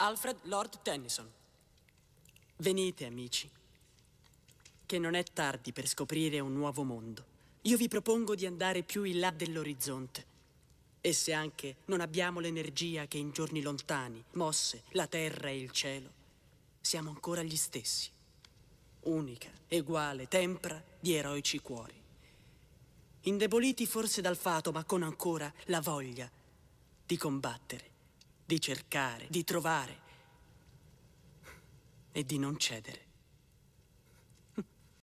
Alfred Lord Tennyson. Venite, amici, che non è tardi per scoprire un nuovo mondo. Io vi propongo di andare più in là dell'orizzonte. E se anche non abbiamo l'energia che in giorni lontani mosse la terra e il cielo, siamo ancora gli stessi. Unica, eguale, tempra di eroici cuori. Indeboliti forse dal fato, ma con ancora la voglia di combattere di cercare, di trovare e di non cedere.